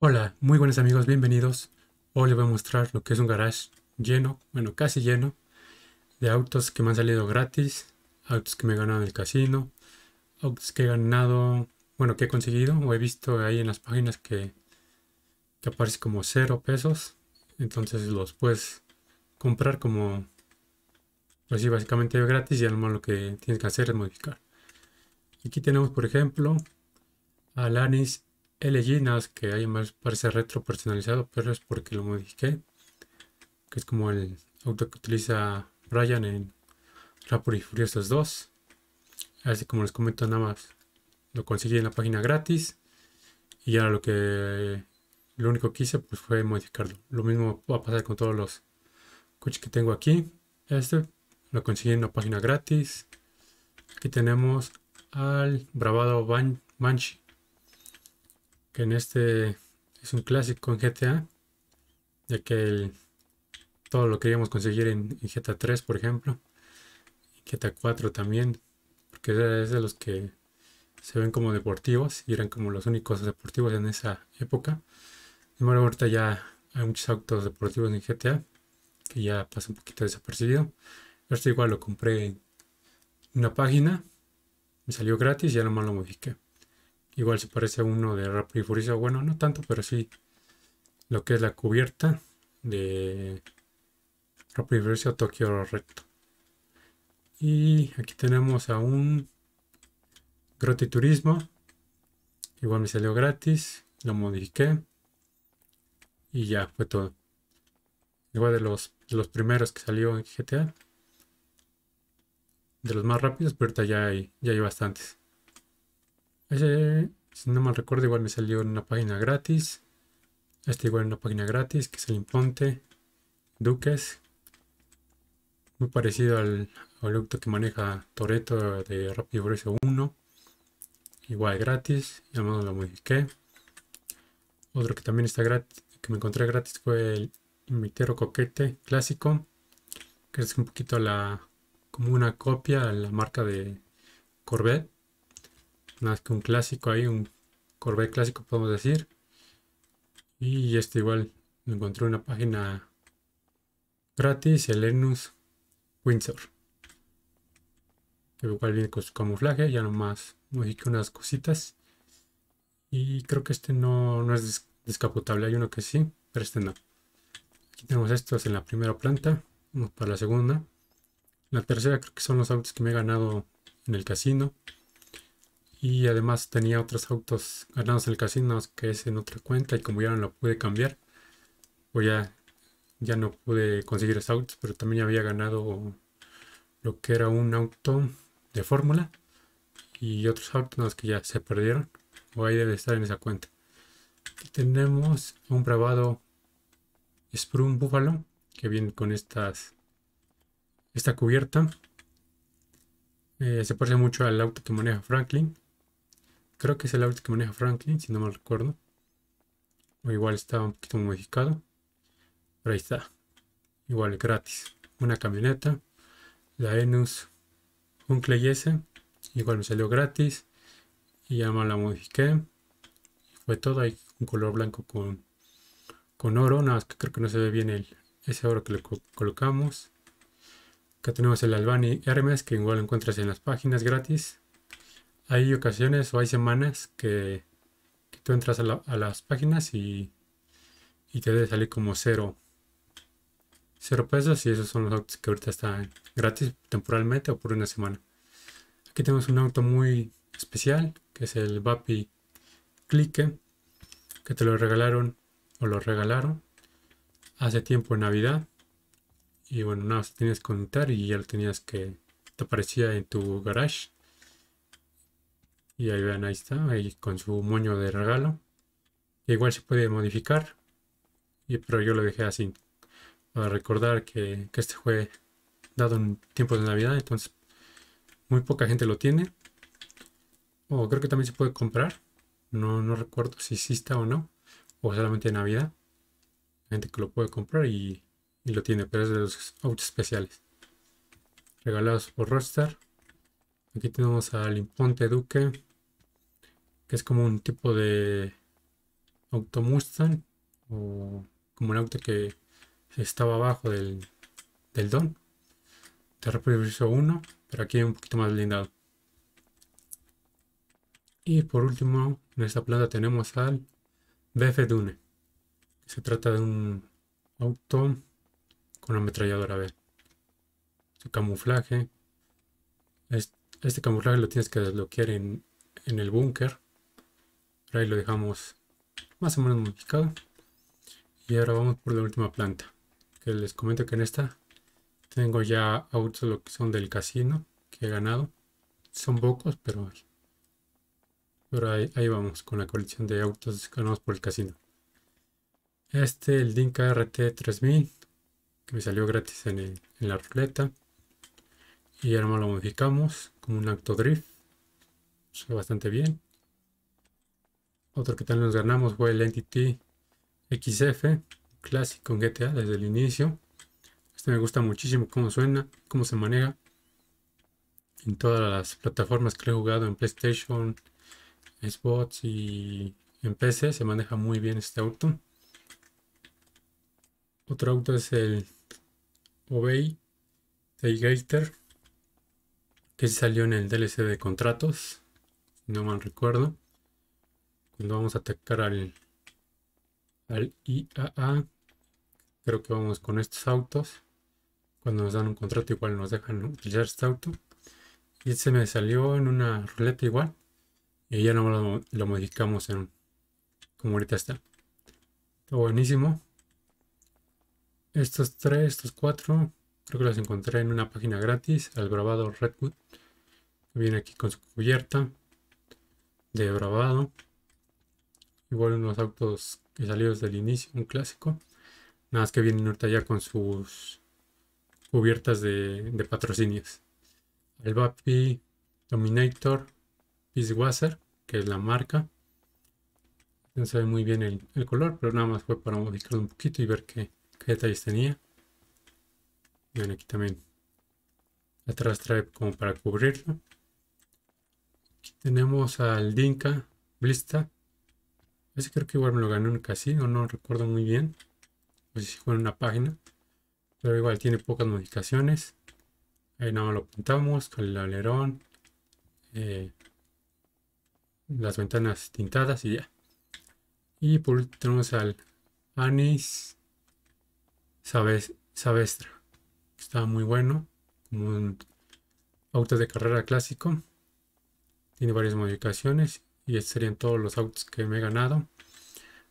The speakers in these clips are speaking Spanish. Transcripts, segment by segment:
Hola, muy buenos amigos, bienvenidos. Hoy les voy a mostrar lo que es un garage lleno, bueno, casi lleno, de autos que me han salido gratis, autos que me he ganado en el casino, autos que he ganado, bueno, que he conseguido o he visto ahí en las páginas que, que aparece como cero pesos. Entonces los puedes comprar como, pues básicamente gratis y lo que tienes que hacer es modificar. Aquí tenemos, por ejemplo, Alanis LG, nada más que hay más parece retro personalizado, pero es porque lo modifiqué. Que es como el auto que utiliza Brian en Raptor y Furiosos 2. Así como les comento, nada más lo conseguí en la página gratis. Y ahora lo que lo único que hice pues, fue modificarlo. Lo mismo va a pasar con todos los coches que tengo aquí. Este lo conseguí en la página gratis. Aquí tenemos al bravado Banshee en este es un clásico en GTA, ya que todo lo queríamos conseguir en, GTA 3, por ejemplo, y GTA 4 también, porque es de los que se ven como deportivos y eran como los únicos deportivos en esa época. de que ahorita ya hay muchos autos deportivos en GTA que ya pasa un poquito desapercibido. Esto igual lo compré en una página, me salió gratis y ya nomás lo modifiqué. Igual se parece a uno de Rapid y Bueno, no tanto, pero sí. Lo que es la cubierta de Rapid Tokio Recto. Y aquí tenemos a un Turismo. Igual me salió gratis. Lo modifiqué. Y ya fue todo. Igual de los, los primeros que salió en GTA. De los más rápidos, pero ahorita ya hay, ya hay bastantes. Ese, si no mal recuerdo, igual me salió en una página gratis. Este igual en una página gratis, que es el Imponte, Duques. Muy parecido al producto que maneja Toreto de Rapid Bros. 1. Igual gratis, no lo modifiqué. Otro que también está gratis, que me encontré gratis fue el Invitero Coquete Clásico, que es un poquito la como una copia a la marca de Corvette más que un clásico ahí, un Corvette clásico podemos decir. Y este igual lo encontré una página gratis, el Enus Windsor. Que igual viene con su camuflaje, ya nomás que unas cositas. Y creo que este no, no es descapotable, hay uno que sí, pero este no. Aquí tenemos estos en la primera planta, vamos para la segunda. La tercera creo que son los autos que me he ganado en el casino. Y además tenía otros autos ganados en el casino que es en otra cuenta y como ya no lo pude cambiar, o pues ya, ya no pude conseguir esos autos, pero también había ganado lo que era un auto de fórmula y otros autos que ya se perdieron o ahí debe estar en esa cuenta. tenemos un bravado sprung Buffalo que viene con estas esta cubierta. Eh, se parece mucho al auto que maneja Franklin, Creo que es el auto que maneja Franklin, si no mal recuerdo. O igual estaba un poquito modificado. Pero ahí está. Igual gratis. Una camioneta. La Un un S. Igual me salió gratis. Y ya más la modifiqué. Fue todo. Hay un color blanco con, oro. Nada más que creo que no se ve bien el, ese oro que le colocamos. Acá tenemos el Albany Hermes que igual encuentras en las páginas gratis hay ocasiones o hay semanas que, tú entras a, las páginas y, te debe salir como cero, cero pesos y esos son los autos que ahorita están gratis temporalmente o por una semana. Aquí tenemos un auto muy especial que es el Vapi Clique que te lo regalaron o lo regalaron hace tiempo en Navidad y bueno, nada, no, tienes que conectar y ya lo tenías que te aparecía en tu garage y ahí vean, ahí está, ahí con su moño de regalo. Igual se puede modificar, y, pero yo lo dejé así. Para recordar que, este fue dado en tiempos de Navidad, entonces muy poca gente lo tiene. O creo que también se puede comprar. No, no recuerdo si exista o no. O solamente en Navidad. Gente que lo puede comprar y, lo tiene, pero es de los autos especiales. Regalados por Rockstar. Aquí tenemos al Imponte Duque que es como un tipo de auto Mustang o como un auto que estaba abajo del, del don de 1 pero aquí un poquito más blindado y por último en esta planta tenemos al BF Dune se trata de un auto con ametralladora B. su camuflaje este, camuflaje lo tienes que desbloquear en el búnker por ahí lo dejamos más o menos modificado. Y ahora vamos por la última planta. Que les comento que en esta tengo ya autos lo que son del casino que he ganado. Son pocos, pero, pero ahí, vamos con la colección de autos ganados por el casino. Este, el Dinka RT3000, que me salió gratis en, la ruleta. Y ahora lo modificamos como un acto drift. bastante bien. Otro que también nos ganamos fue el Entity XF, clásico GTA desde el inicio. Este me gusta muchísimo cómo suena, cómo se maneja. En todas las plataformas que he jugado, en PlayStation, Xbox y en PC, se maneja muy bien este auto. Otro auto es el Obey Tailgater, que salió en el DLC de contratos, si no mal recuerdo. Lo vamos a atacar al, al IAA, creo que vamos con estos autos. Cuando nos dan un contrato igual nos dejan utilizar este auto. Y se me salió en una ruleta igual. Y ya no lo, modificamos en como ahorita está. Está buenísimo. Estos tres, estos cuatro, creo que los encontré en una página gratis, al grabado Redwood. Viene aquí con su cubierta de grabado. Igual unos autos que salieron desde inicio, un clásico. Nada más que vienen ahorita ya con sus cubiertas de, patrocinios. El BAPI Dominator, Wasser, que es la marca. No se ve muy bien el, color, pero nada más fue para modificarlo un poquito y ver qué, detalles tenía. bien aquí también. Atrás trae como para cubrirlo. Aquí tenemos al Dinka Blista ese creo que igual me lo ganó en un casino, no recuerdo muy bien. Pues si fue en una página. Pero igual tiene pocas modificaciones. Ahí nada más lo pintamos con el alerón. Eh, las ventanas tintadas y ya. Y por último tenemos al Anis Sabestra. Está muy bueno. Como un auto de carrera clásico. Tiene varias modificaciones. Y estos serían todos los autos que me he ganado.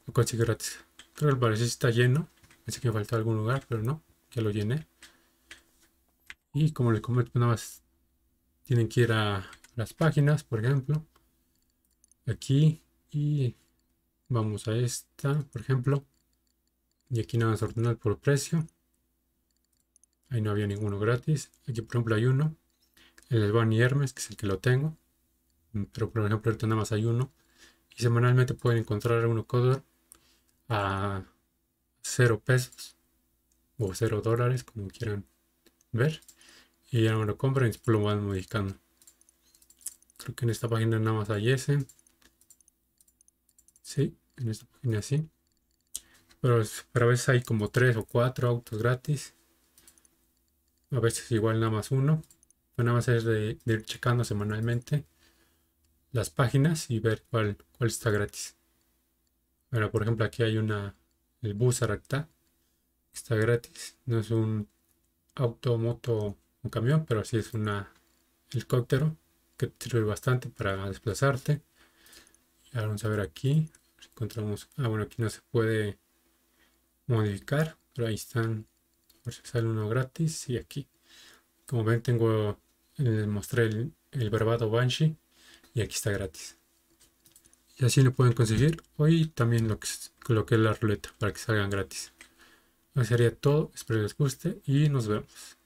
Lo gratis. Creo que el parecer está lleno. Pensé que me faltaba algún lugar, pero no. Ya lo llené. Y como les comento, pues nada más tienen que ir a las páginas, por ejemplo. Aquí. Y vamos a esta, por ejemplo. Y aquí nada más ordenar por precio. Ahí no había ninguno gratis. Aquí, por ejemplo, hay uno. El Bunny Hermes, que es el que lo tengo pero por ejemplo ahorita nada más hay uno. Y semanalmente pueden encontrar uno coder a 0 pesos o 0 dólares, como quieran ver. Y ya no me lo compran y lo van modificando. Creo que en esta página nada más hay ese. Sí, en esta página sí. Pero, a veces hay como tres o 4 autos gratis. A veces igual nada más uno. Pero nada más es de ir checando semanalmente las páginas y ver cuál, cuál está gratis. Bueno, por ejemplo, aquí hay una, el bus Aracta, está gratis. No es un auto, moto o camión, pero sí es una helicóptero que sirve bastante para desplazarte. ahora vamos a ver aquí. Encontramos, ah, bueno, aquí no se puede modificar, pero ahí están. Por si sale uno gratis. Y aquí, como ven, tengo, les mostré el, el Barbado Banshee y aquí está gratis. Y así lo pueden conseguir hoy también lo que, lo que la ruleta para que salgan gratis. Eso sería todo, espero les guste y nos vemos.